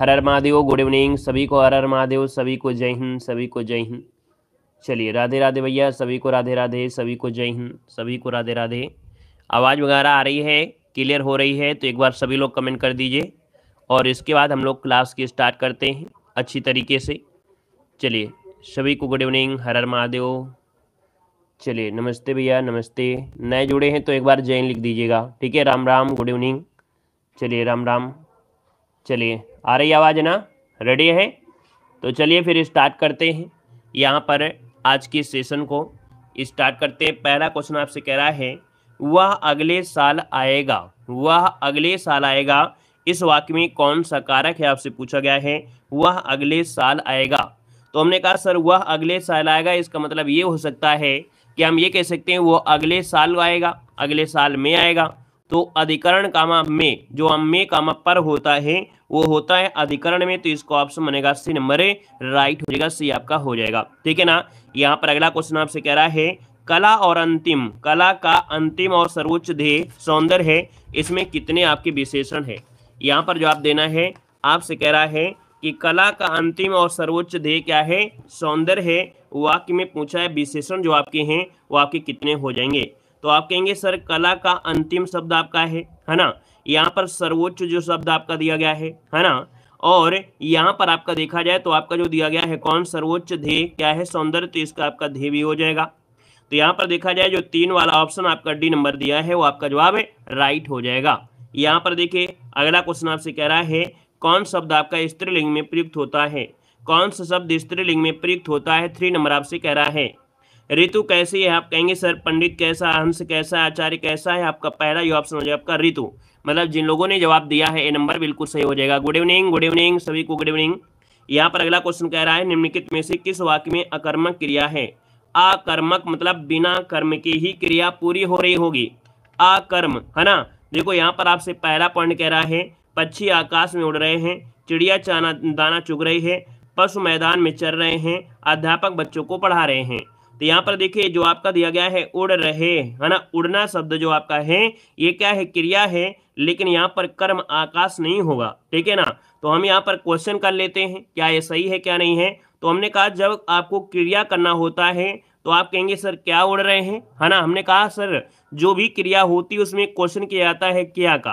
हर हर Mahadev good evening सभी को हर हर महादेव सभी को जय हिंद सभी को जय हिंद चलिए राधे राधे भैया सभी को राधे राधे सभी को जय हिंद सभी को राधे राधे आवाज़ वगैरह आ रही है क्लियर हो रही है तो एक बार सभी लोग कमेंट कर दीजिए और इसके बाद हम लोग क्लास की स्टार्ट करते हैं अच्छी तरीके से चलिए सभी को गुड इवनिंग हर हर महादेव चलिए नमस्ते भैया नमस्ते नए जुड़े हैं तो एक बार जैन लिख दीजिएगा ठीक है राम राम गुड इवनिंग चलिए राम राम चलिए आ रही आवाज़ ना रेडी है तो चलिए फिर स्टार्ट करते हैं यहाँ पर आज के सेशन को स्टार्ट करते हैं पहला क्वेश्चन आपसे कह रहा है वह अगले साल आएगा वह अगले साल आएगा इस वाक्य में कौन सा कारक है आपसे पूछा गया है वह अगले साल आएगा तो हमने कहा सर वह अगले साल आएगा इसका मतलब ये हो सकता है कि हम ये कह सकते हैं वो अगले साल आएगा अगले साल में आएगा तो अधिकरण कामा में जो हम में कामा पर होता है वो होता है अधिकरण में तो इसको ऑप्शन बनेगा सी नंबर राइट हो जाएगा सी आपका हो जाएगा ठीक है ना यहाँ पर अगला क्वेश्चन आपसे कह रहा है कला और अंतिम कला का अंतिम और सर्वोच्च ध्येय सौंदर्य है इसमें कितने आपके विशेषण है यहाँ पर जवाब देना है आपसे कह रहा है कि कला का अंतिम और सर्वोच्च ध्येय क्या है सौंदर्य है वाक्य में पूछा है विशेषण जो आपके हैं वो आपके कितने हो जाएंगे तो आप कहेंगे सर कला का अंतिम शब्द आपका है है ना यहाँ पर सर्वोच्च जो शब्द आपका दिया गया है है ना और यहाँ पर आपका देखा जाए तो आपका जो दिया गया है कौन सर्वोच्च ध्येय क्या है सौंदर्य तो इसका आपका ध्येय भी हो जाएगा तो यहाँ पर देखा जाए जो तीन वाला ऑप्शन आपका डी नंबर दिया है वो आपका जवाब है राइट हो जाएगा यहाँ पर देखिए अगला क्वेश्चन आपसे कह रहा है कौन शब्द आपका स्त्रीलिंग में प्रयुक्त होता है कौन सा शब्द स्त्रीलिंग में प्रयुक्त होता है थ्री नंबर आपसे कह रहा है ऋतु कैसी है आप कहेंगे सर पंडित कैसा हंस कैसा आचार्य कैसा है आपका पहला ये ऑप्शन हो जाएगा आपका ऋतु मतलब जिन लोगों ने जवाब दिया है ए नंबर बिल्कुल सही हो जाएगा गुड इवनिंग गुड इवनिंग सभी को गुड इवनिंग यहाँ पर अगला क्वेश्चन कह रहा है निम्नलिखित में से किस वाक्य में अकर्मक क्रिया है अकर्मक मतलब बिना कर्म की ही क्रिया पूरी हो रही होगी अकर्म है ना देखो यहाँ पर आपसे पहला पॉइंट कह रहा है पक्षी आकाश में उड़ रहे हैं चिड़िया चाना दाना चुग रही है पशु मैदान में चल रहे हैं अध्यापक बच्चों को पढ़ा रहे हैं तो यहाँ पर देखिए जो आपका दिया गया है उड़ रहे है ना उड़ना शब्द जो आपका है ये क्या है क्रिया है लेकिन यहाँ पर कर्म आकाश नहीं होगा ठीक है ना तो हम यहाँ पर क्वेश्चन कर लेते हैं क्या ये सही है क्या नहीं है तो हमने कहा जब आपको क्रिया करना होता है तो आप कहेंगे सर क्या उड़ रहे हैं है ना हमने कहा सर जो भी क्रिया होती है उसमें क्वेश्चन किया जाता है क्या का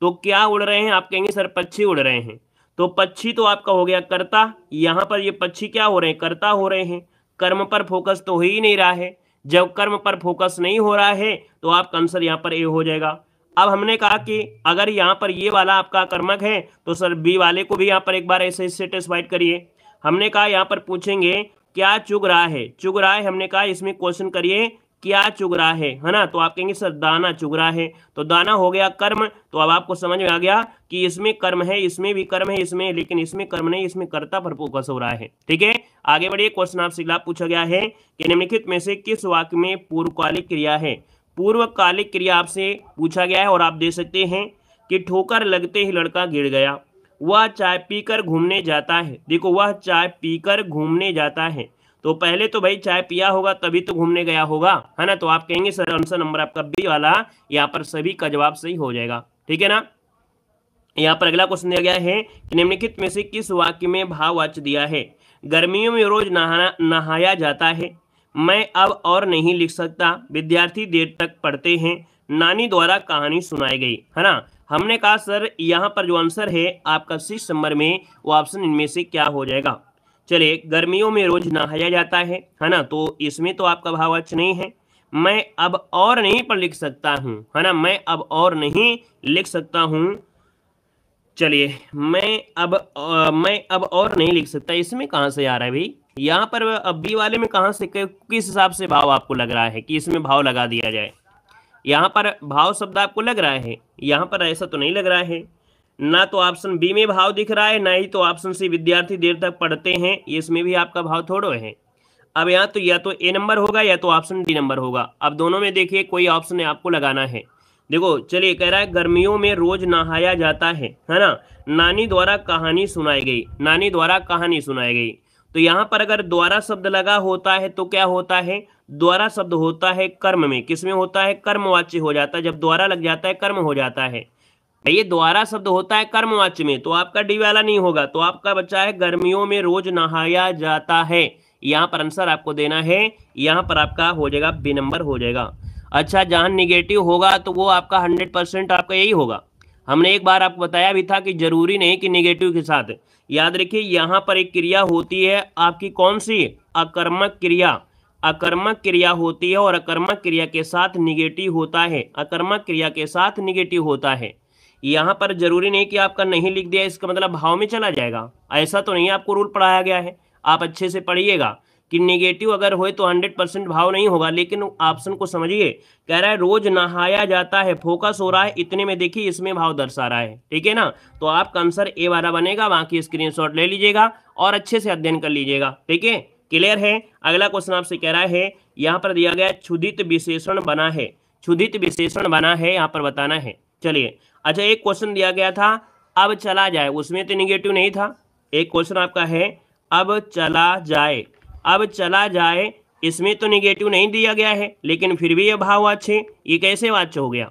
तो क्या उड़ रहे हैं आप कहेंगे सर पक्षी उड़ रहे हैं तो पक्षी तो आपका हो गया कर्ता यहाँ पर ये पक्षी क्या हो रहे हैं कर्ता हो रहे हैं कर्म पर फोकस तो हो ही नहीं रहा है जब कर्म पर फोकस नहीं हो रहा है तो आपका आंसर यहाँ पर ए हो जाएगा अब हमने कहा कि अगर यहाँ पर ये वाला आपका कर्मक है तो सर बी वाले को भी यहाँ पर एक बार ऐसे सेटिस्फाइड करिए हमने कहा यहाँ पर पूछेंगे क्या चुग रहा है चुग रहा है हमने कहा इसमें क्वेश्चन करिए क्या चुग रहा है है ना तो आप कहेंगे सर दाना चुग रहा है तो दाना हो गया कर्म तो अब आपको समझ में आ गया कि इसमें कर्म है इसमें भी कर्म है इसमें लेकिन इसमें कर्म नहीं इसमें कर्ता पर फोकस हो रहा है ठीक है आगे बढ़िए क्वेश्चन आपसे पूछा गया है कि निम्नलिखित में से किस वाक्य में पूर्वकालिक क्रिया है पूर्वकालिक क्रिया आपसे पूछा गया है और आप दे सकते हैं कि ठोकर लगते ही लड़का गिर गया वह चाय पीकर घूमने जाता है देखो वह चाय पीकर घूमने जाता है तो पहले तो भाई चाय पिया होगा तभी तो घूमने गया होगा है ना तो आप कहेंगे सर आंसर नंबर आपका बी वाला यहाँ पर सभी का जवाब सही हो जाएगा ठीक है ना यहाँ पर अगला क्वेश्चन दिया गया है कि निम्नलिखित में से किस वाक्य में भाववाच दिया है गर्मियों में रोज नहाना नहाया जाता है मैं अब और नहीं लिख सकता विद्यार्थी देर तक पढ़ते हैं नानी द्वारा कहानी सुनाई गई है ना हमने कहा सर यहाँ पर जो आंसर है आपका सिक्स नंबर में वो ऑप्शन इनमें से क्या हो जाएगा चलिए गर्मियों में रोज नहाया जाता है है ना तो इसमें तो आपका अच्छा नहीं है मैं अब और नहीं पर लिख सकता हूँ है ना मैं अब और नहीं लिख सकता हूँ चलिए मैं अब आ, मैं अब और नहीं लिख सकता इसमें कहाँ से आ रहा है भाई यहाँ पर अब बी वाले में कहाँ से किस हिसाब से भाव आपको लग रहा है कि इसमें भाव लगा दिया जाए यहाँ पर भाव शब्द आपको लग रहा है यहाँ पर ऐसा तो नहीं लग रहा है ना तो ऑप्शन बी में भाव दिख रहा है ना ही तो ऑप्शन सी विद्यार्थी देर तक पढ़ते हैं इसमें भी आपका भाव थोड़ा है अब यहाँ तो या तो ए नंबर होगा या तो ऑप्शन डी नंबर होगा अब दोनों में देखिए कोई ऑप्शन आपको लगाना है देखो चलिए कह रहा है गर्मियों में रोज नहाया जाता है है ना नानी द्वारा कहानी सुनाई गई नानी द्वारा कहानी सुनाई गई तो यहाँ पर अगर द्वारा शब्द लगा होता है तो क्या होता है द्वारा शब्द होता है कर्म में किसमें होता है कर्मवाच्य हो जाता है जब द्वारा लग जाता है कर्म हो जाता है ये द्वारा शब्द होता है कर्मवाच्य में तो आपका डी वाला नहीं होगा तो आपका बच्चा है गर्मियों में रोज नहाया जाता है यहाँ पर आंसर आपको देना है यहाँ पर आपका हो जाएगा बी नंबर हो जाएगा अच्छा जहां निगेटिव होगा तो वो आपका हंड्रेड परसेंट आपका यही होगा हमने एक बार आपको बताया भी था कि जरूरी नहीं कि निगेटिव के साथ याद रखिए यहाँ पर एक क्रिया होती है आपकी कौन सी अकर्मक क्रिया अकर्मक क्रिया होती है और अकर्मक क्रिया के साथ निगेटिव होता है अकर्मक क्रिया के साथ निगेटिव होता है यहाँ पर जरूरी नहीं कि आपका नहीं लिख दिया इसका मतलब भाव में चला जाएगा ऐसा तो नहीं आपको रूल पढ़ाया गया है आप अच्छे से पढ़िएगा कि निगेटिव अगर हो तो 100 परसेंट भाव नहीं होगा लेकिन ऑप्शन को समझिए कह रहा है रोज नहाया जाता है फोकस हो रहा है इतने में देखिए इसमें भाव दर्शा रहा है ठीक है ना तो आपका आंसर ए वाला बनेगा बाकी स्क्रीनशॉट ले लीजिएगा और अच्छे से अध्ययन कर लीजिएगा ठीक है क्लियर है अगला क्वेश्चन आपसे कह रहा है यहाँ पर दिया गया क्षुदित विशेषण बना है क्षुदित विशेषण बना है यहाँ पर बताना है चलिए अच्छा एक क्वेश्चन दिया गया था अब चला जाए उसमें तो निगेटिव नहीं था एक क्वेश्चन आपका है अब चला जाए अब चला जाए इसमें तो निगेटिव नहीं दिया गया है लेकिन फिर भी यह भाव अच्छे ये कैसे वाच्य हो गया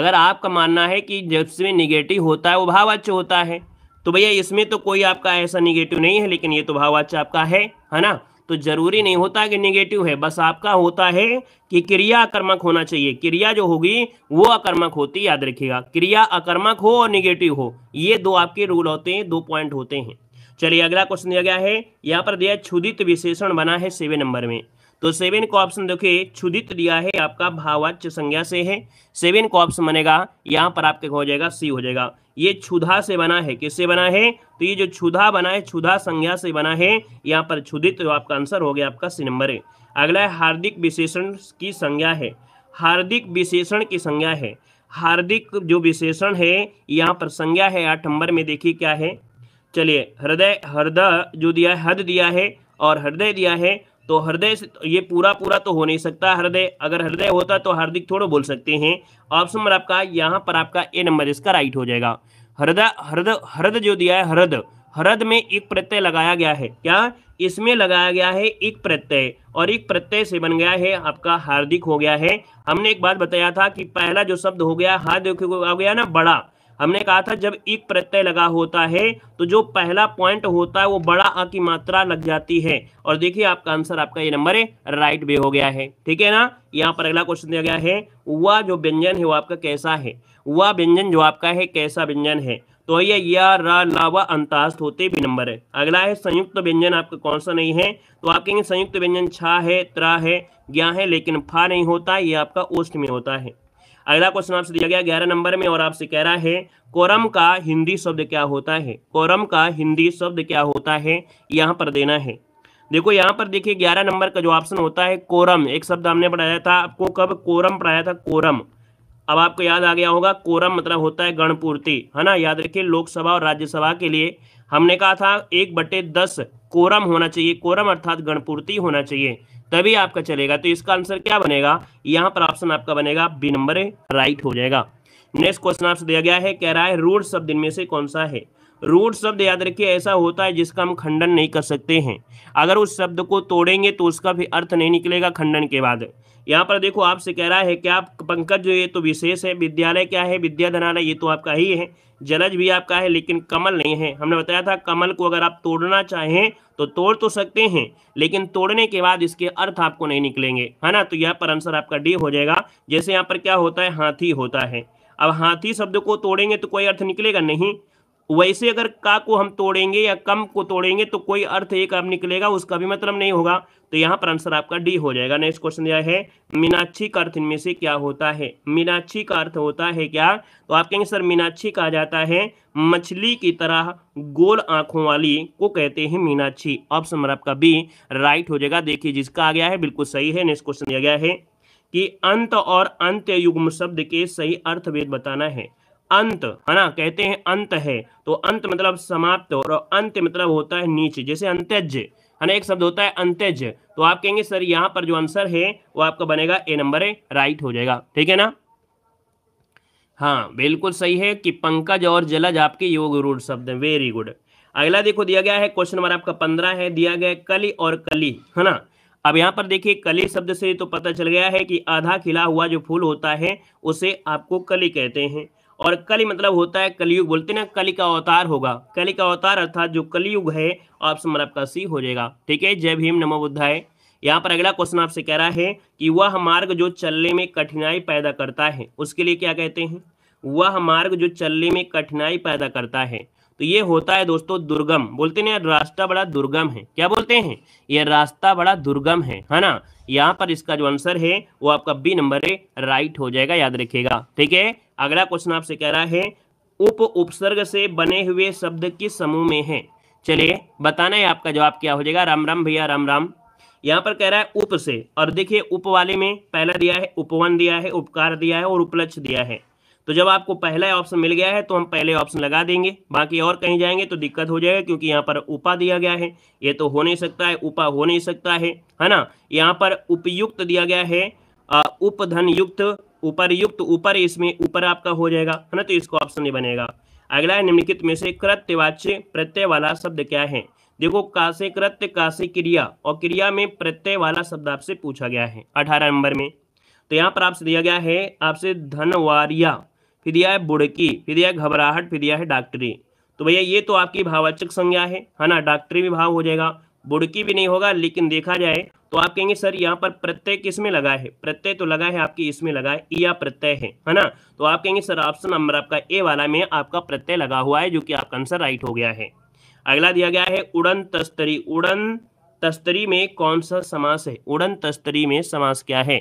अगर आपका मानना है कि जिसमें निगेटिव होता है वो भाव भाववाच्य होता है तो भैया इसमें तो कोई आपका ऐसा निगेटिव नहीं है लेकिन ये तो भाव भाववाच्य आपका है है ना तो जरूरी नहीं होता कि निगेटिव है बस आपका होता है कि क्रिया अकर्मक होना चाहिए क्रिया जो होगी वो अकर्मक होती याद रखिएगा क्रिया अकर्मक हो और निगेटिव हो ये दो आपके रूल होते हैं दो पॉइंट होते हैं चलिए अगला क्वेश्चन दिया गया है यहाँ पर दिया क्षुदित विशेषण बना है सेवे नंबर में तो सेवन को ऑप्शन देखिए क्षुदित दिया है आपका भावाच्य संज्ञा से है सेवन को ऑप्शन बनेगा यहाँ पर आपके हो जाएगा सी हो जाएगा ये क्षुधा से बना है किससे बना है तो ये जो क्षुधा बना है क्षुधा संज्ञा से बना है यहाँ पर क्षुदित तो आपका आंसर हो गया आपका सी नंबर है अगला है हार्दिक विशेषण की संज्ञा है हार्दिक विशेषण की संज्ञा है हार्दिक जो विशेषण है यहाँ पर संज्ञा है आठ नंबर में देखिए क्या है चलिए हृदय हृदय जो दिया है हृदय दिया है और हृदय दिया है तो हृदय ये पूरा पूरा तो हो नहीं सकता हृदय अगर हृदय होता तो हार्दिक थोड़ा बोल सकते हैं ऑप्शन नंबर आपका यहाँ पर आपका ए नंबर इसका राइट हो जाएगा हृदय हृदय हृदय जो दिया है हृदय हृदय में एक प्रत्यय लगाया गया है क्या इसमें लगाया गया है एक प्रत्यय और एक प्रत्यय से बन गया है आपका हार्दिक हो गया है हमने एक बात बताया था कि पहला जो शब्द हो गया हार्दिक हो गया ना बड़ा हमने कहा था जब एक प्रत्यय लगा होता है तो जो पहला पॉइंट होता है वो बड़ा आ की मात्रा लग जाती है और देखिए आपका आंसर आपका ये नंबर है राइट वे हो गया है ठीक है ना यहाँ पर अगला क्वेश्चन दिया गया है वह जो व्यंजन है वो आपका कैसा है वह व्यंजन जो आपका है कैसा व्यंजन है तो ये या रा लावा अंतास्त होते भी नंबर है अगला है संयुक्त व्यंजन आपका कौन सा नहीं है तो आप कहेंगे संयुक्त व्यंजन छा है त्रा है ज्ञा है लेकिन फा नहीं होता ये आपका ओष्ट में होता है अगला क्वेश्चन आपसे दिया गया ग्यारह नंबर में और आपसे कह रहा है कोरम का हिंदी शब्द क्या होता है कोरम का हिंदी शब्द क्या होता है यहाँ पर देना है देखो यहाँ पर देखिए ग्यारह नंबर का जो ऑप्शन होता है कोरम एक शब्द हमने पढ़ाया था आपको कब कोरम पढ़ाया था कोरम अब आपको याद आ गया होगा कोरम मतलब होता है गणपूर्ति है ना याद रखिए लोकसभा और राज्यसभा के लिए हमने कहा था एक बटे दस कोरम होना चाहिए कोरम अर्थात गणपूर्ति होना चाहिए तभी आपका चलेगा तो इसका आंसर क्या बनेगा यहाँ पर ऑप्शन आपका बनेगा बी नंबर राइट हो जाएगा नेक्स्ट क्वेश्चन आपसे दिया गया है कह रहा है रूट शब्द इनमें से कौन सा है रूट शब्द याद रखिए ऐसा होता है जिसका हम खंडन नहीं कर सकते हैं अगर उस शब्द को तोड़ेंगे तो उसका भी अर्थ नहीं निकलेगा खंडन के बाद यहाँ पर देखो आपसे कह रहा है कि आप पंकज जो ये तो विशेष है विद्यालय क्या है विद्याधनालय ये तो आपका ही है जलज भी आपका है लेकिन कमल नहीं है हमने बताया था कमल को अगर आप तोड़ना चाहें तो तोड़ तो सकते हैं लेकिन तोड़ने के बाद इसके अर्थ आपको नहीं निकलेंगे है ना तो यहाँ पर आंसर आपका डी हो जाएगा जैसे यहाँ पर क्या होता है हाथी होता है अब हाथी शब्द को तोड़ेंगे तो कोई अर्थ निकलेगा नहीं वैसे अगर का को हम तोड़ेंगे या कम को तोड़ेंगे तो कोई अर्थ एक अब निकलेगा उसका भी मतलब नहीं होगा तो यहाँ पर आंसर आपका डी हो जाएगा नेक्स्ट क्वेश्चन यह है मीनाक्षी का अर्थ इनमें से क्या होता है मीनाक्षी का अर्थ होता है क्या तो आप कहेंगे सर मीनाक्षी कहा जाता है मछली की तरह गोल आंखों वाली को कहते हैं मीनाक्षी ऑप्शन नंबर आपका बी राइट हो जाएगा देखिए जिसका आ गया है बिल्कुल सही है नेक्स्ट क्वेश्चन दिया गया है कि अंत और अंत्य युग्म शब्द के सही अर्थभेद बताना है अंत है ना कहते हैं अंत है तो अंत मतलब समाप्त और अंत मतलब होता है नीचे जैसे अंत्यज है ना एक शब्द होता है अंत्यज तो आप कहेंगे सर यहाँ पर जो आंसर है वो आपका बनेगा ए नंबर है राइट हो जाएगा ठीक है ना हाँ बिल्कुल सही है कि पंकज और जलज आपके योग रूढ़ शब्द है वेरी गुड अगला देखो दिया गया है क्वेश्चन नंबर आपका पंद्रह है दिया गया है कली और कली है ना अब यहाँ पर देखिए कली शब्द से तो पता चल गया है कि आधा खिला हुआ जो फूल होता है उसे आपको कली कहते हैं और कल मतलब होता है कलयुग बोलते ना कली का अवतार होगा कली का अवतार अर्थात जो कलयुग है ऑप्शन नंबर आपका सी हो जाएगा ठीक है जय भीम नमो बुद्धाय यहाँ पर अगला क्वेश्चन आपसे कह रहा है कि वह मार्ग जो चलने में कठिनाई पैदा करता है उसके लिए क्या कहते हैं वह मार्ग जो चलने में कठिनाई पैदा करता है तो ये होता है दोस्तों दुर्गम बोलते ना रास्ता बड़ा दुर्गम है क्या बोलते हैं ये रास्ता बड़ा दुर्गम है है ना यहाँ पर इसका जो आंसर है वो आपका बी नंबर है राइट हो जाएगा याद रखिएगा ठीक है अगला क्वेश्चन आपसे कह रहा है उप उपसर्ग से बने हुए शब्द किस समूह में है चलिए बताना है आपका जवाब क्या हो जाएगा राम राम भैया राम राम यहाँ पर कह रहा है उप से और देखिए उप वाले में पहला दिया है उपवन दिया है उपकार दिया है और उपलक्ष्य दिया है तो जब आपको पहला ऑप्शन मिल गया है तो हम पहले ऑप्शन लगा देंगे बाकी और कहीं जाएंगे तो दिक्कत हो जाएगा क्योंकि यहाँ पर उपा दिया गया है ये तो हो नहीं सकता है उपा हो नहीं सकता है है ना यहाँ पर उपयुक्त दिया गया है उपधन युक्त ऊपर युक्त ऊपर इसमें ऊपर आपका हो जाएगा है ना तो इसको ऑप्शन नहीं बनेगा अगला है निम्नलिखित में से कृत्यवाच्य प्रत्यय वाला शब्द क्या है देखो का कृत्य का क्रिया और क्रिया में प्रत्यय वाला शब्द आपसे पूछा गया है अठारह नंबर में तो यहाँ पर आपसे दिया गया है आपसे धनवारिया फिर दिया है बुड़की फिर दिया है घबराहट फिर दिया है डॉक्टरी तो भैया ये तो आपकी भावाचक संज्ञा है है ना डॉक्टरी भी भाव हो जाएगा बुड़की भी नहीं होगा लेकिन देखा जाए तो आप कहेंगे सर यहाँ पर प्रत्यय किस में लगा है प्रत्यय तो लगा है आपकी इसमें लगा है या प्रत्यय है है ना तो आप कहेंगे सर ऑप्शन नंबर आपका ए वाला में आपका प्रत्यय लगा हुआ है जो कि आपका आंसर राइट हो गया है अगला दिया गया है उड़न तस्तरी उड़न तस्तरी में कौन सा समास है उड़न तस्तरी में समास क्या है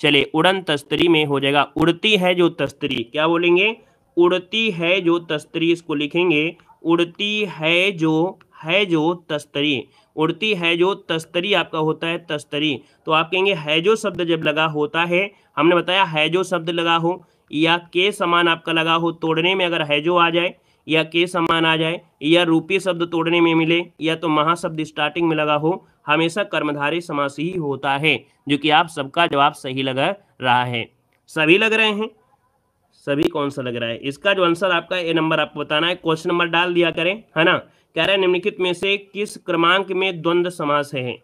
चलिए उड़न तस्तरी में हो जाएगा उड़ती है जो तस्तरी क्या बोलेंगे उड़ती है जो तस्तरी इसको लिखेंगे उड़ती है जो है जो तस्तरी उड़ती है जो तस्तरी आपका होता है तस्तरी तो आप कहेंगे है जो शब्द जब लगा होता है हमने बताया है जो शब्द लगा हो या के समान आपका लगा हो तोड़ने में अगर है जो आ जाए या के समान आ जाए या रूपी शब्द तोड़ने में मिले या तो महाशब्द स्टार्टिंग में लगा हो हमेशा कर्मधारी समास ही होता है जो कि आप सबका जवाब सही लगा रहा है सभी लग रहे हैं सभी कौन सा लग रहा है इसका जो आंसर आपका ए नंबर आपको बताना है क्वेश्चन नंबर डाल दिया करें है ना कह रहे निम्नलिखित में से किस क्रमांक में द्वंद्व समास है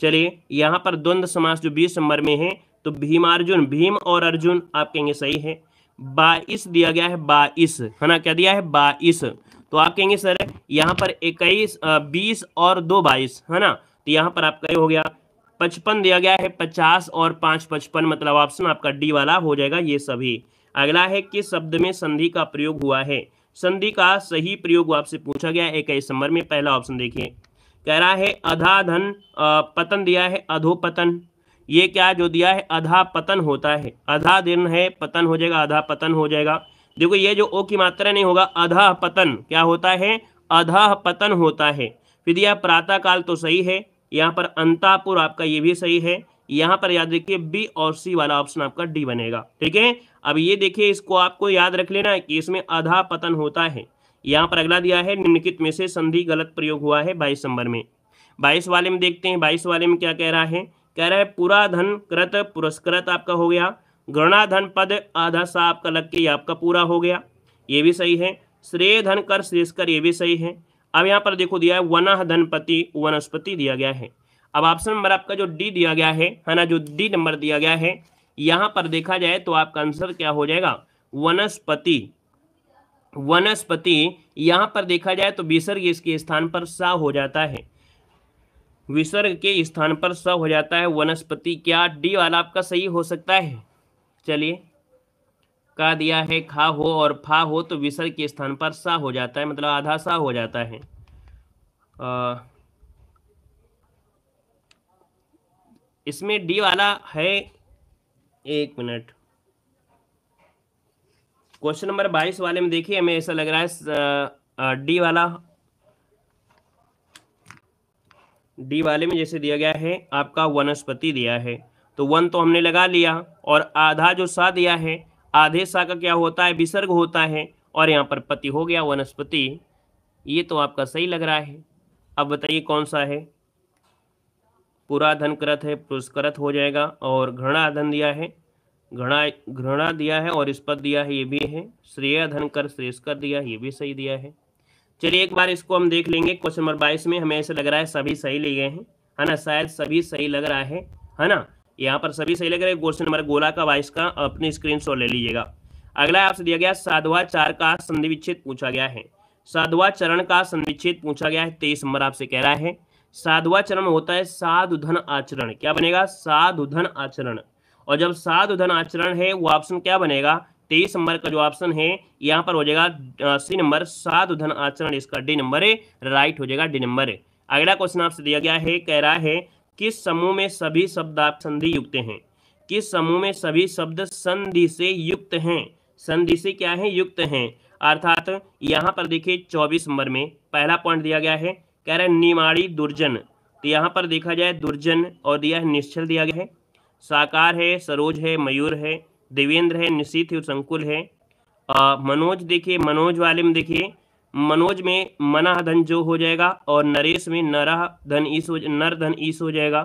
चलिए यहाँ पर द्वंद्व समास जो बीस नंबर में है तो अर्जुन भीम और अर्जुन आप कहेंगे सही है बाईस दिया गया है बाईस है ना क्या दिया है बाईस तो आप कहेंगे सर यहाँ पर इक्कीस बीस और दो बाईस है ना तो यहाँ पर आपका ये हो गया पचपन दिया गया है पचास और पाँच पचपन मतलब ऑप्शन आपका डी वाला हो जाएगा ये सभी अगला है किस शब्द में संधि का प्रयोग हुआ है संधि का सही प्रयोग आपसे पूछा गया इक्कीस नंबर में पहला ऑप्शन देखिए कह रहा है धन पतन दिया है अधोपतन ये क्या जो दिया है अधा पतन होता है अधा दिन है पतन हो जाएगा अधा पतन हो जाएगा देखो ये जो ओ की मात्रा नहीं होगा अधा पतन क्या होता है अधा पतन होता है फिर दिया प्रातः काल तो सही है यहाँ पर अंतापुर आपका ये भी सही है यहां पर याद रखिए बी और सी वाला ऑप्शन आपका डी बनेगा ठीक है अब ये देखिए इसको आपको याद रख लेना है कि इसमें अधा पतन होता है यहां पर अगला दिया है निम्नलिखित में से संधि गलत प्रयोग हुआ है बाईस नंबर में बाईस वाले में देखते हैं बाईस वाले में क्या कह रहा है कह रहा है पूरा धन कृत पुरस्कृत आपका हो गया गणाधन पद आधा सा आपका लग के आपका पूरा हो गया ये भी सही है श्रेय धन कर श्रेष्कर ये भी सही है अब यहाँ पर देखो दिया है वनाह धनपति वनस्पति दिया गया है अब ऑप्शन नंबर आपका जो डी दिया गया है है ना जो डी नंबर दिया गया है यहां पर देखा जाए तो आपका आंसर क्या हो जाएगा वनस्पति वनस्पति यहां पर देखा जाए तो विसर्ग इसके स्थान पर स हो जाता है विसर्ग के स्थान पर स हो जाता है वनस्पति क्या डी वाला आपका सही हो सकता है चलिए का दिया है खा हो और फा हो तो विसर्ग के स्थान पर सा हो जाता है मतलब आधा सा हो जाता है आ, इसमें डी वाला है एक मिनट क्वेश्चन नंबर बाईस वाले में देखिए हमें ऐसा लग रहा है डी वाला डी वाले में जैसे दिया गया है आपका वनस्पति दिया है तो वन तो हमने लगा लिया और आधा जो सा दिया है आधे सा का क्या होता है विसर्ग होता है और यहाँ पर पति हो गया वनस्पति ये तो आपका सही लग रहा है अब बताइए कौन सा है पूरा धन कृत है पुरस्कृत हो जाएगा और घृणा धन दिया है घृणा घृणा दिया है और स्पद दिया है ये भी है श्रेय धन कर श्रेयस्कर दिया ये भी सही दिया है चलिए एक बार इसको हम देख लेंगे क्वेश्चन नंबर बाईस में हमें ऐसे लग रहा है सभी सही लिए गए हैं है ना शायद सभी सही लग रहा है है ना यहाँ पर सभी सही लग रहा है क्वेश्चन नंबर गोला का बाईस का अपनी स्क्रीन ले लीजिएगा अगला आपसे दिया गया साधवा चार का संधि विच्छेद पूछा गया है साधवा चरण का संधि विच्छेद पूछा गया है तेईस नंबर आपसे कह रहा है साधुआ चरण होता है साधु धन आचरण क्या बनेगा साधु धन आचरण और जब साधु धन आचरण है वो ऑप्शन क्या बनेगा तेईस नंबर का जो ऑप्शन है यहाँ पर हो जाएगा सी नंबर धन आचरण इसका डी नंबर राइट हो जाएगा डी नंबर अगला क्वेश्चन आपसे दिया गया है कह रहा है किस समूह में सभी शब्द आप संधि युक्त हैं किस समूह में सभी शब्द संधि से युक्त हैं संधि से क्या है युक्त हैं अर्थात यहाँ पर देखिए चौबीस नंबर में पहला पॉइंट दिया गया है कह रहे हैं निमाड़ी दुर्जन तो यहाँ पर देखा जाए दुर्जन और दिया है निश्चल दिया गया है साकार है सरोज है मयूर है देवेंद्र है निशीत है संकुल है आ, मनोज देखिए मनोज वाले में देखिए मनोज में मना धन जो हो जाएगा और नरेश में नरह धन ईस हो नर धन ईस हो जाएगा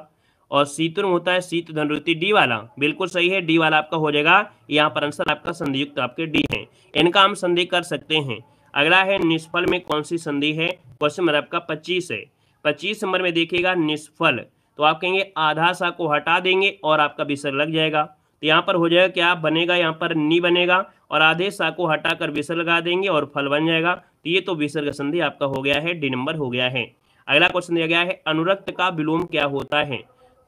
और में होता है शीत धन रुति डी वाला बिल्कुल सही है डी वाला आपका हो जाएगा यहाँ पर आंसर आपका संधियुक्त आपके डी है इनका हम संधि कर सकते हैं अगला है निष्फल में कौन सी संधि है क्वेश्चन नंबर मतलब आपका पच्चीस है पच्चीस नंबर में देखिएगा निष्फल तो आप कहेंगे आधा सा को हटा देंगे और आपका विसर लग जाएगा तो यहाँ पर हो जाएगा क्या बनेगा यहाँ पर नी बनेगा और आधे सा को हटाकर विसर लगा देंगे और फल बन जाएगा तो ये तो विसर्ग संधि आपका हो गया है डी नंबर हो गया है अगला क्वेश्चन दिया गया है अनुरक्त का विलोम क्या होता है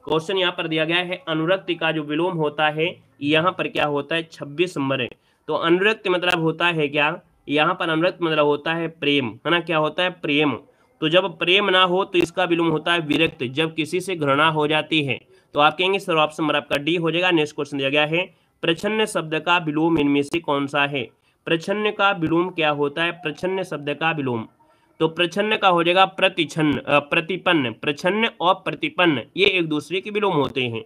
क्वेश्चन यहाँ पर दिया गया है अनुरक्त का जो विलोम होता है यहाँ पर क्या होता है छब्बीस नंबर है तो अनुरक्त मतलब होता है क्या यहाँ पर अमृत मतलब होता है प्रेम है ना क्या होता है प्रेम तो जब प्रेम ना हो तो इसका विलोम होता है विरक्त जब किसी से घृणा हो जाती है तो आप कहेंगे सर ऑप्शन नंबर आपका डी हो जाएगा नेक्स्ट क्वेश्चन दिया गया है प्रछन्न शब्द का विलोम इनमें से कौन सा है प्रछन्न का विलोम क्या होता है प्रछन्न शब्द का विलोम तो प्रछन्न का हो जाएगा प्रतिछन्न प्रतिपन्न प्रछन्न और प्रतिपन्न ये एक दूसरे के विलोम होते हैं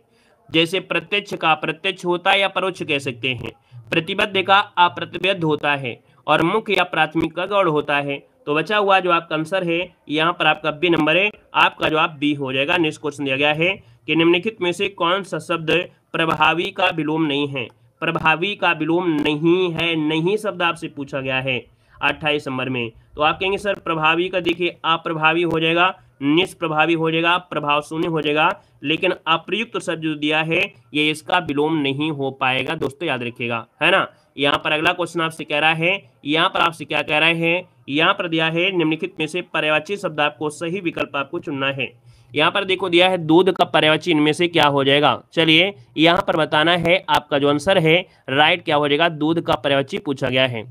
जैसे प्रत्यक्ष का प्रत्यक्ष होता है या परोक्ष कह सकते हैं प्रतिबद्ध का अप्रतिबद्ध होता है और मुख्य या प्राथमिक का गौड़ होता है तो बचा हुआ जो आपका आंसर है यहाँ पर आपका बी नंबर है आपका जवाब बी हो जाएगा नेक्स्ट क्वेश्चन दिया गया है कि निम्नलिखित में से कौन सा शब्द प्रभावी का विलोम नहीं है प्रभावी का विलोम नहीं है नहीं शब्द आपसे पूछा गया है अट्ठाईस नंबर में तो आप कहेंगे सर प्रभावी का देखिए अप्रभावी हो जाएगा निष्प्रभावी हो जाएगा प्रभाव शून्य हो जाएगा लेकिन अप्रयुक्त शब्द जो दिया है ये इसका विलोम नहीं हो पाएगा दोस्तों याद रखिएगा है ना यहाँ पर अगला क्वेश्चन आपसे कह रहा है यहाँ पर आपसे क्या कह रहे हैं यहाँ पर दिया है निम्नलिखित में से पर्यावाची शब्द आपको सही विकल्प आपको चुनना है यहाँ पर देखो दिया है दूध का पर्यावाची इनमें से क्या हो जाएगा चलिए यहाँ पर बताना है आपका जो आंसर है राइट क्या हो जाएगा दूध का पर्यावाची पूछा गया है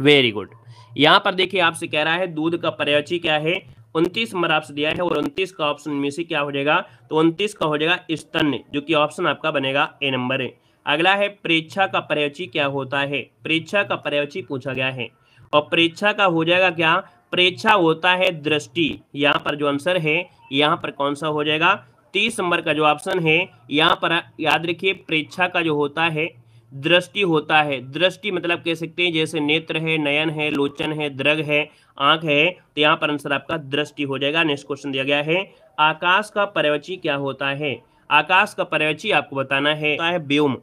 वेरी गुड यहाँ पर देखिए आपसे कह रहा है दूध का पर्यावाची क्या है उनतीस नंबर आपसे दिया है और उनतीस का ऑप्शन में से क्या हो जाएगा तो उनतीस का हो जाएगा स्तन्य जो कि ऑप्शन आपका बनेगा ए नंबर है अगला है प्रेक्षा का पर्यवची क्या होता है परीक्षा का पर्यवची पूछा गया है और प्रेक्षा का हो जाएगा क्या प्रेक्षा होता है दृष्टि यहाँ पर जो आंसर है यहाँ पर कौन सा हो जाएगा तीस नंबर का जो ऑप्शन है यहाँ पर याद रखिए परीक्षा का जो होता है दृष्टि होता है दृष्टि मतलब कह सकते हैं जैसे नेत्र है नयन है लोचन है द्रग है आंख है तो यहाँ पर आंसर आपका दृष्टि हो जाएगा नेक्स्ट क्वेश्चन दिया गया है आकाश का पर्यवची क्या होता है आकाश का पर्यवची आपको बताना है व्योम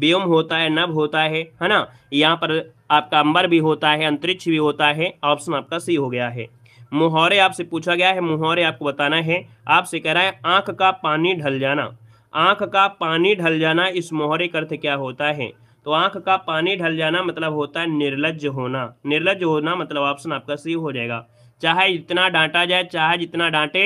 व्योम होता है नभ होता है है ना यहाँ पर आपका अंबर भी होता है अंतरिक्ष भी होता है ऑप्शन आपका सी हो गया है मुहावरे आपसे पूछा गया है मुहौरे आपको बताना है आपसे कह रहा है आंख का पानी ढल जाना आंख का पानी ढल जाना इस मोहरे का अर्थ क्या होता है तो आंख का पानी ढल जाना मतलब होता है निर्लज होना निर्लज होना मतलब ऑप्शन आपका सी हो जाएगा चाहे जितना डांटा जाए चाहे जितना डांटे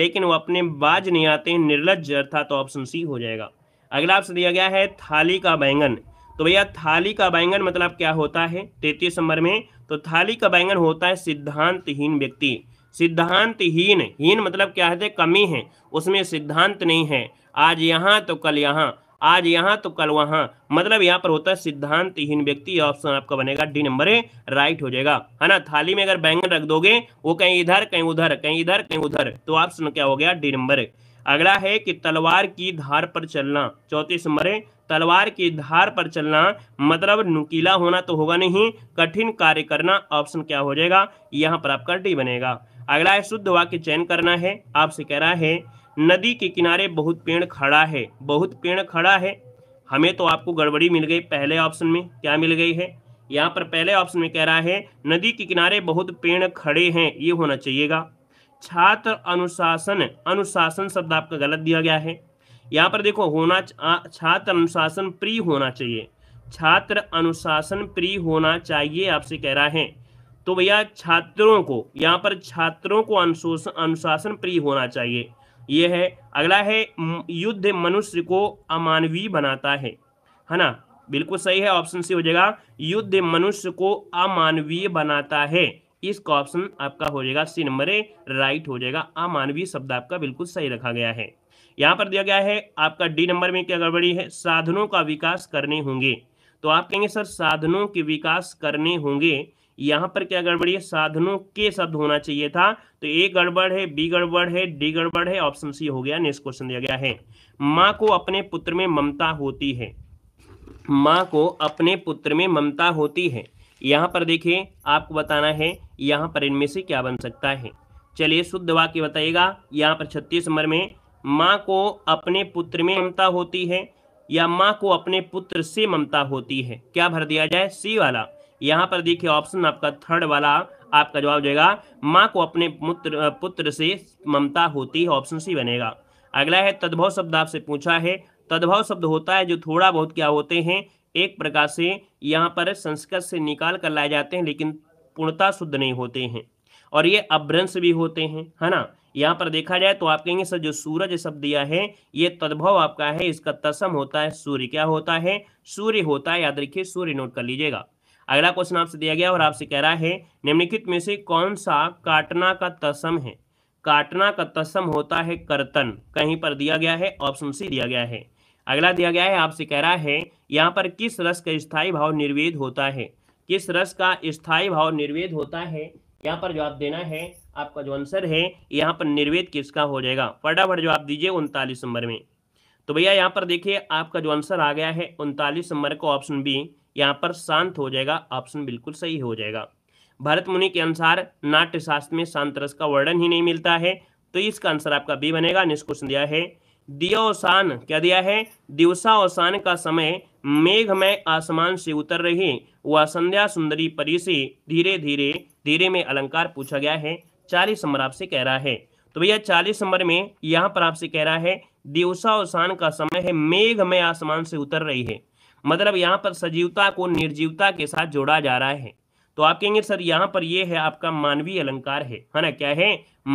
लेकिन वो अपने बाज नहीं आते निर्लज अर्थात तो ऑप्शन सी हो जाएगा अगला आपसे दिया गया है थाली का बैंगन तो भैया थाली का बैंगन मतलब क्या होता है तैतीस नंबर में तो थाली का बैंगन होता है सिद्धांतहीन व्यक्ति सिद्धांतहीन हीन मतलब क्या है कमी है उसमें सिद्धांत नहीं है आज यहाँ तो कल यहाँ आज यहाँ तो कल वहाँ मतलब यहाँ पर होता है सिद्धांतहीन व्यक्ति ऑप्शन आपका बनेगा डी नंबर है राइट हो जाएगा है ना थाली में अगर बैंगन रख दोगे वो कहीं इधर कहीं उधर कहीं इधर कहीं उधर तो ऑप्शन क्या हो गया डी नंबर है अगला है कि तलवार की धार पर चलना चौथी नंबर है तलवार की धार पर चलना मतलब नुकीला होना तो होगा नहीं कठिन कार्य करना ऑप्शन क्या हो जाएगा यहाँ पर आपका डी बनेगा अगला है शुद्ध वाक्य चयन करना है आपसे कह रहा है नदी के किनारे बहुत पेड़ खड़ा है बहुत पेड़ खड़ा है हमें तो आपको गड़बड़ी मिल गई पहले ऑप्शन में क्या मिल गई है यहाँ पर पहले ऑप्शन में कह रहा है नदी के किनारे बहुत पेड़ खड़े हैं ये होना चाहिएगा छात्र अनुशासन अनुशासन शब्द आपका गलत दिया गया है यहाँ पर देखो होना छात्र अनुशासन प्रिय होना चाहिए छात्र अनुशासन प्रिय होना चाहिए आपसे कह रहा है तो भैया छात्रों को यहाँ पर छात्रों को अनुशोषण अनुशासन प्रिय होना चाहिए यह है अगला है युद्ध मनुष्य को अमानवीय बनाता है है ना बिल्कुल सही है ऑप्शन सी हो जाएगा युद्ध मनुष्य को अमानवीय बनाता है इसका ऑप्शन आपका हो जाएगा सी नंबर ए राइट हो जाएगा अमानवीय शब्द आपका बिल्कुल सही रखा गया है यहाँ पर दिया गया है आपका डी नंबर में क्या गड़बड़ी है साधनों का विकास करने होंगे तो आप कहेंगे सर साधनों के विकास करने होंगे यहाँ पर क्या गड़बड़ी है साधनों के शब्द होना चाहिए था तो ए गड़बड़ है बी गड़बड़ है डी गड़बड़ है ऑप्शन सी हो गया नेक्स्ट क्वेश्चन दिया गया है माँ को अपने पुत्र में ममता होती है माँ को अपने पुत्र में ममता होती है यहाँ पर देखिए आपको बताना है यहाँ पर इनमें से क्या बन सकता है चलिए शुद्ध वाक्य बताइएगा यहाँ पर छत्तीस नंबर में माँ को अपने पुत्र में ममता होती है या माँ को अपने पुत्र से ममता होती है क्या भर दिया जाए सी वाला यहाँ पर देखिए ऑप्शन आपका थर्ड वाला आपका जवाब जाएगा माँ को अपने पुत्र पुत्र से ममता होती है ऑप्शन सी बनेगा अगला है तद्भव शब्द आपसे पूछा है तद्भव शब्द होता है जो थोड़ा बहुत क्या होते हैं एक प्रकार से यहाँ पर संस्कृत से निकाल कर लाए जाते हैं लेकिन पूर्णता शुद्ध नहीं होते हैं और ये अभ्रंश भी होते हैं है ना यहाँ पर देखा जाए तो आप कहेंगे सर जो सूरज शब्द दिया है ये तद्भव आपका है इसका तसम होता है सूर्य क्या होता है सूर्य होता है याद रखिए सूर्य नोट कर लीजिएगा अगला क्वेश्चन आपसे दिया गया और आपसे कह रहा है निम्नलिखित में से कौन सा काटना का तसम है काटना का तसम होता है करतन कहीं पर दिया गया है ऑप्शन सी दिया गया है अगला दिया गया है आपसे कह रहा है यहाँ पर किस रस का स्थायी भाव निर्वेद होता है किस रस का स्थायी भाव निर्वेद होता है यहाँ पर जवाब देना है आपका जो आंसर है यहाँ पर निर्वेद किसका हो जाएगा फटाफट जवाब दीजिए उनतालीस नंबर में तो भैया यहाँ पर देखिए आपका जो आंसर आ गया है उनतालीस नंबर को ऑप्शन बी यहाँ पर शांत हो जाएगा ऑप्शन बिल्कुल सही हो जाएगा भरत मुनि के अनुसार नाट्य शास्त्र में शांत रस का वर्णन ही नहीं मिलता है तो इसका आंसर आपका बी बनेगा नेक्स्ट क्वेश्चन दिया है औसान क्या दिया है दिवसा औसान का समय मेघ में आसमान से उतर रही वह संध्या सुंदरी परी से धीरे धीरे धीरे में अलंकार पूछा गया है चालीस नंबर आपसे कह रहा है तो भैया चालीस नंबर में यहाँ पर आपसे कह रहा है दिवसा दिवसावसान का समय है मेघ में आसमान से उतर रही है मतलब यहाँ पर सजीवता को निर्जीवता के साथ जोड़ा जा रहा है तो आप कहेंगे सर यहाँ पर ये है आपका मानवीय अलंकार है है ना क्या है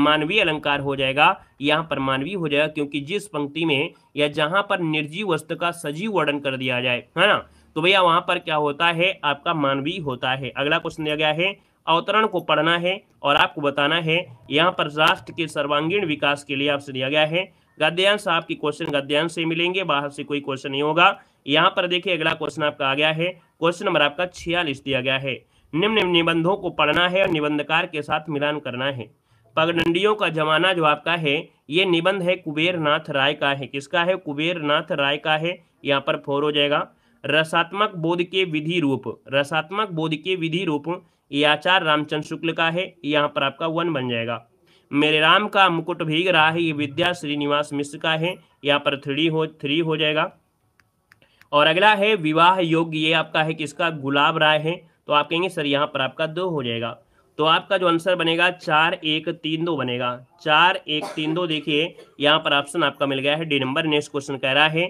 मानवीय अलंकार हो जाएगा यहाँ पर मानवीय हो जाएगा क्योंकि जिस पंक्ति में या जहां पर निर्जीव वस्तु का सजीव वर्णन कर दिया जाए है ना तो भैया वहां पर क्या होता है आपका मानवीय होता है अगला क्वेश्चन दिया गया है अवतरण को पढ़ना है और आपको बताना है यहाँ पर राष्ट्र के सर्वांगीण विकास के लिए आपसे दिया गया है गद्यांश आपकी क्वेश्चन गद्यांश से मिलेंगे बाहर से कोई क्वेश्चन नहीं होगा यहाँ पर देखिए अगला क्वेश्चन आपका आ गया है क्वेश्चन नंबर आपका छियालीस दिया गया है निम्न निबंधों को पढ़ना है और निबंधकार के साथ मिलान करना है पगडंडियों का जमाना जो आपका है ये निबंध है कुबेर नाथ राय का है किसका है कुबेर नाथ राय का है यहाँ पर फोर हो जाएगा रसात्मक बोध के विधि रूप रसात्मक बोध के विधि रूप ये आचार्य रामचंद्र शुक्ल का है यहाँ पर आपका वन बन जाएगा मेरे राम का मुकुट भीग रहा है ये विद्या श्रीनिवास मिश्र का है यहाँ पर थ्री हो थ्री हो जाएगा और अगला है विवाह योग्य ये आपका है किसका गुलाब राय है तो आप कहेंगे सर यहाँ पर आपका दो हो जाएगा तो आपका जो आंसर बनेगा चार एक तीन दो बनेगा चार एक तीन दो देखिए यहाँ पर ऑप्शन आपका मिल गया है डी नंबर नेक्स्ट क्वेश्चन कह रहा है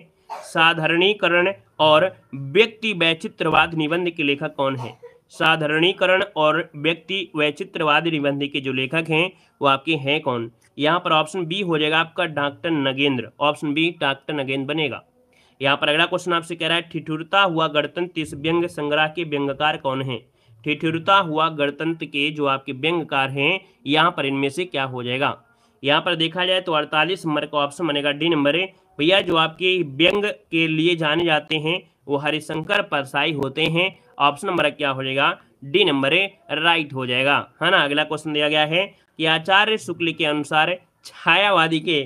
साधारणीकरण और व्यक्ति वैचित्रवाद निबंध के लेखक कौन है साधारणीकरण और व्यक्ति वैचित्रवाद निबंध के जो लेखक हैं वो आपके हैं कौन यहाँ पर ऑप्शन बी हो जाएगा आपका doctor Nagendra option B doctor Nagendra बनेगा यहाँ पर अगला क्वेश्चन आपसे कह रहा है ठिठुरता हुआ गणतंत्र इस व्यंग संग्रह के व्यंगकार कौन है ठिठुरता हुआ गणतंत्र के जो आपके व्यंगकार हैं यहाँ पर इनमें से क्या हो जाएगा यहाँ पर देखा जाए तो अड़तालीस नंबर का ऑप्शन बनेगा डी नंबर भैया जो आपके व्यंग के लिए जाने जाते हैं वो हरिशंकर परसाई होते हैं ऑप्शन नंबर क्या हो जाएगा डी नंबर राइट हो जाएगा है ना अगला क्वेश्चन दिया गया है कि आचार्य शुक्ल के अनुसार छायावादी के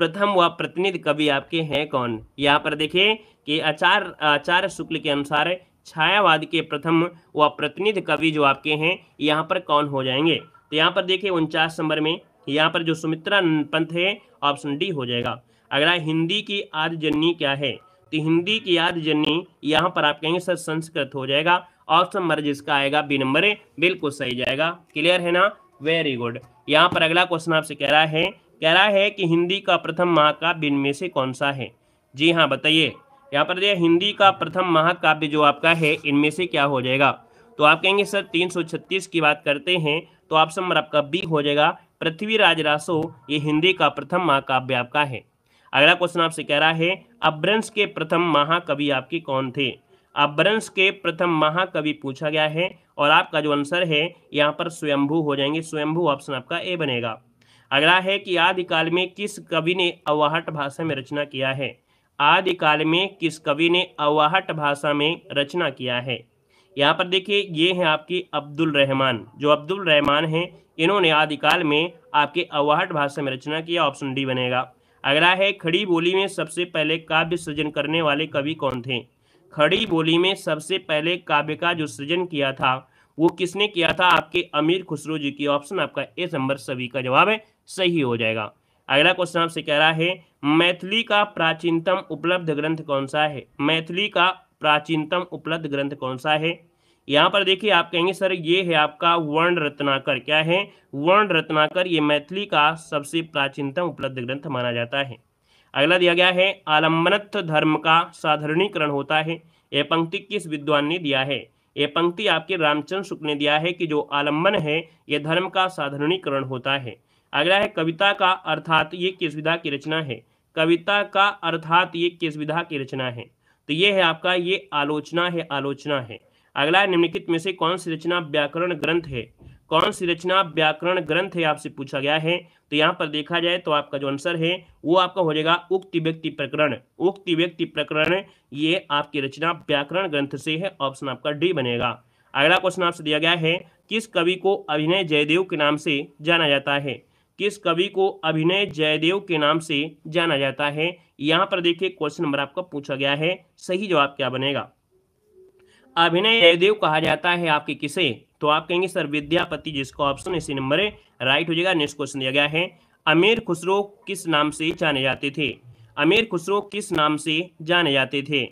प्रथम व प्रतिनिधि कवि आपके हैं कौन यहाँ पर देखिए कि आचार आचार्य शुक्ल के अनुसार छायावाद के प्रथम व प्रतिनिधि कवि जो आपके हैं यहाँ पर कौन हो जाएंगे तो यहाँ पर देखिए उनचास नंबर में यहाँ पर जो सुमित्रा पंथ है ऑप्शन डी हो जाएगा अगला हिंदी की आदिजन्य क्या है तो हिंदी की आदिजन्य यहाँ पर आप कहेंगे सर संस्कृत हो जाएगा ऑप्शन नंबर जिसका आएगा बी नंबर बिल्कुल सही जाएगा क्लियर है ना वेरी गुड यहाँ पर अगला क्वेश्चन आपसे कह रहा है कह रहा है कि हिंदी का प्रथम महाकाव्य इनमें से कौन सा है जी हाँ बताइए यहाँ पर देखिए हिंदी का प्रथम महाकाव्य जो आपका है इनमें से क्या हो जाएगा तो आप कहेंगे सर 336 की बात करते हैं तो ऑप्शन नंबर आपका बी हो जाएगा पृथ्वीराज रासो ये हिंदी का प्रथम महाकाव्य आपका है अगला क्वेश्चन आपसे कह रहा है अभ्रंश के प्रथम महाकवि आपके कौन थे अभ्रंश के प्रथम महाकवि पूछा गया है और आपका जो आंसर है यहाँ पर स्वयंभू हो जाएंगे स्वयंभू ऑप्शन आपका ए बनेगा अगला है कि आदि काल में किस कवि ने अवाहट भाषा में रचना किया है आदि काल में किस कवि ने अवाहट भाषा में रचना किया है यहाँ पर देखिए ये हैं आपके अब्दुल रहमान जो अब्दुल रहमान हैं इन्होंने आदिकाल में आपके अवाहट भाषा में रचना किया ऑप्शन डी बनेगा अगला है खड़ी बोली में सबसे पहले काव्य सृजन करने वाले कवि कौन थे खड़ी बोली में सबसे पहले काव्य का जो सृजन किया था वो किसने किया था आपके अमीर खुसरो जी की ऑप्शन आपका ए नंबर सभी का जवाब है सही हो जाएगा अगला क्वेश्चन आपसे कह रहा है मैथिली का प्राचीनतम उपलब्ध ग्रंथ कौन सा है मैथिली का प्राचीनतम उपलब्ध ग्रंथ कौन सा है यहाँ पर देखिए आप कहेंगे सर ये है आपका वर्ण रत्नाकर क्या है वर्ण रत्नाकर ये मैथिली का सबसे प्राचीनतम उपलब्ध ग्रंथ माना जाता है अगला दिया गया है आलम्बनत्थ धर्म का साधारणीकरण होता है यह पंक्ति किस विद्वान ने दिया है यह पंक्ति आपके रामचंद्र शुक्ल ने दिया है कि जो आलम्बन है यह धर्म का साधारणीकरण होता है अगला है कविता का अर्थात ये किस विधा की रचना है कविता का अर्थात ये किस विधा की रचना है तो ये है आपका ये आलोचना है आलोचना है अगला है निम्नलिखित में से कौन सी रचना व्याकरण ग्रंथ है कौन सी रचना व्याकरण ग्रंथ है आपसे पूछा गया है तो यहाँ पर देखा जाए तो आपका जो आंसर है वो आपका हो जाएगा उक्त व्यक्ति प्रकरण उक्ति व्यक्ति प्रकरण ये आपकी रचना व्याकरण ग्रंथ से है ऑप्शन आपका डी बनेगा अगला क्वेश्चन आपसे दिया गया है किस कवि को अभिनय जयदेव के नाम से जाना जाता है किस कवि को अभिनय जयदेव के नाम से जाना जाता है यहाँ पर देखिए क्वेश्चन नंबर आपका पूछा गया है सही जवाब क्या बनेगा अभिनय जयदेव कहा जाता है आपके किसे तो आप कहेंगे सर विद्यापति जिसका ऑप्शन इसी नंबर राइट हो जाएगा नेक्स्ट क्वेश्चन दिया गया है अमीर खुसरो किस नाम से जाने जाते थे अमीर खुसरो किस नाम से जाने जाते थे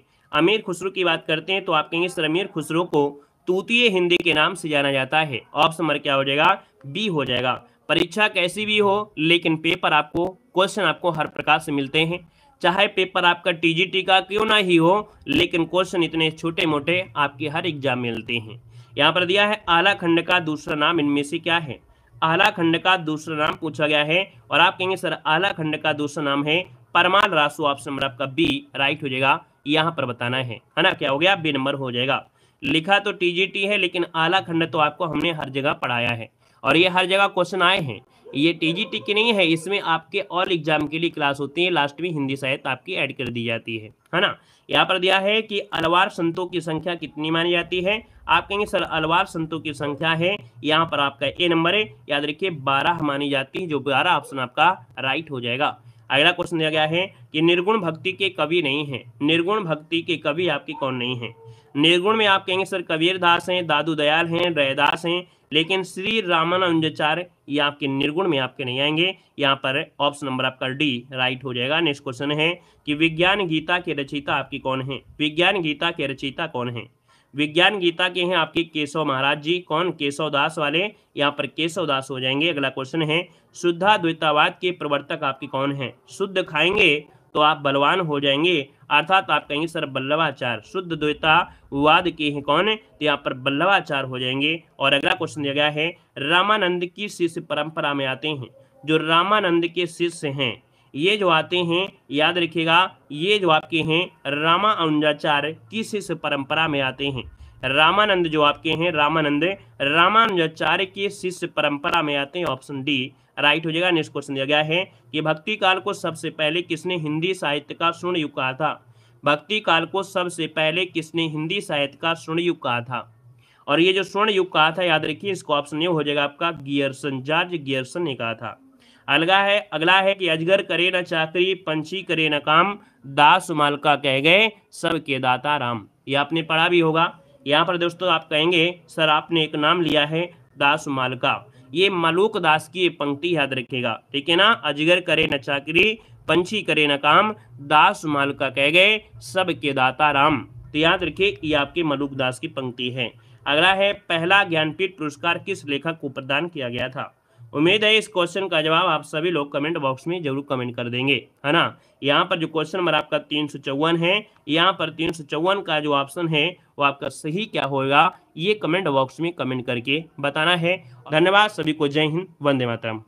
अमीर खुसरो की बात करते हैं तो आप कहेंगे सर अमीर खुसरो को तूतीय हिंदी के नाम से जाना जाता है ऑप्शन नंबर क्या हो जाएगा बी हो जाएगा परीक्षा कैसी भी हो लेकिन पेपर आपको क्वेश्चन आपको हर प्रकार से मिलते हैं चाहे पेपर आपका टीजीटी का क्यों ना ही हो लेकिन क्वेश्चन इतने छोटे मोटे आपके हर एग्जाम में मिलते हैं यहाँ पर दिया है आला खंड का दूसरा नाम इनमें से क्या है आला खंड का दूसरा नाम पूछा गया है और आप कहेंगे सर आला खंड का दूसरा नाम है परमाल राशु ऑप्शन नंबर आपका बी राइट हो जाएगा यहाँ पर बताना है है ना क्या हो गया बी नंबर हो जाएगा लिखा तो टीजीटी है लेकिन आला खंड तो आपको हमने हर जगह पढ़ाया है और ये हर जगह क्वेश्चन आए हैं ये टीजीटी की नहीं है इसमें आपके और एग्जाम के लिए क्लास होती है लास्ट में हिंदी साहित्य आपकी ऐड कर दी जाती है है ना यहाँ पर दिया है कि अलवार संतों की संख्या कितनी मानी जाती है आप कहेंगे सर अलवार संतों की संख्या है यहाँ पर आपका ए नंबर है याद रखिए बारह मानी जाती है जो बारह ऑप्शन आपका राइट हो जाएगा अगला क्वेश्चन दिया गया है कि निर्गुण भक्ति के कवि नहीं है निर्गुण भक्ति के कवि आपके कौन नहीं है निर्गुण में आप कहेंगे सर कबीर दास हैं दादू दयाल हैं रैदास हैं लेकिन श्री अंजाचार्य ये आपके निर्गुण में आपके नहीं आएंगे यहाँ पर ऑप्शन नंबर आपका डी राइट हो जाएगा नेक्स्ट क्वेश्चन है कि विज्ञान गीता के रचयिता आपकी कौन है विज्ञान गीता के रचयिता कौन है विज्ञान गीता के हैं आपके केशव महाराज जी कौन केशव दास वाले यहाँ पर केशव दास हो जाएंगे अगला क्वेश्चन है शुद्धा द्वैतावाद के प्रवर्तक आपके कौन हैं शुद्ध खाएंगे तो आप बलवान हो जाएंगे अर्थात आप कहेंगे सर बल्लवाचार शुद्ध द्वैतावाद के हैं कौन है तो यहाँ पर बल्लवाचार हो जाएंगे और अगला क्वेश्चन दिया गया है रामानंद की शिष्य परंपरा में आते हैं जो रामानंद के शिष्य हैं ये जो आते हैं याद रखिएगा ये जो आपके हैं रामानुजाचार्य की शिष्य परंपरा में आते हैं रामानंद जो आपके हैं रामानंद रामानुजाचार्य के शिष्य परंपरा में आते हैं ऑप्शन डी राइट हो जाएगा नेक्स्ट क्वेश्चन दिया गया है कि भक्ति काल को सबसे पहले किसने हिंदी साहित्य का स्वर्ण युग कहा था भक्ति काल को सबसे पहले किसने हिंदी साहित्य का स्वर्ण युग कहा था और ये जो स्वर्ण युग कहा था याद रखिए इसको ऑप्शन ये हो जाएगा आपका गियरसन जॉर्ज गियरसन ने कहा था अलगा है अगला है कि अजगर करे न चाकरी पंछी करे न काम दास मालका कह गए सब के दाता राम ये आपने पढ़ा भी होगा यहाँ पर दोस्तों आप कहेंगे सर आपने एक नाम लिया है दास मालका ये मलूक दास की पंक्ति याद रखेगा ठीक है ना अजगर करे न चाकरी पंछी करे न काम दास मालका कह गए सब के दाता राम तो याद रखिए ये आपके मलूक दास की पंक्ति है अगला है पहला ज्ञानपीठ पुरस्कार किस लेखक को प्रदान किया गया था उम्मीद है इस क्वेश्चन का जवाब आप सभी लोग कमेंट बॉक्स में जरूर कमेंट कर देंगे है ना यहाँ पर जो क्वेश्चन नंबर आपका तीन सौ चौवन है यहाँ पर तीन सौ चौवन का जो ऑप्शन है वो आपका सही क्या होगा ये कमेंट बॉक्स में कमेंट करके बताना है धन्यवाद सभी को जय हिंद वंदे मातरम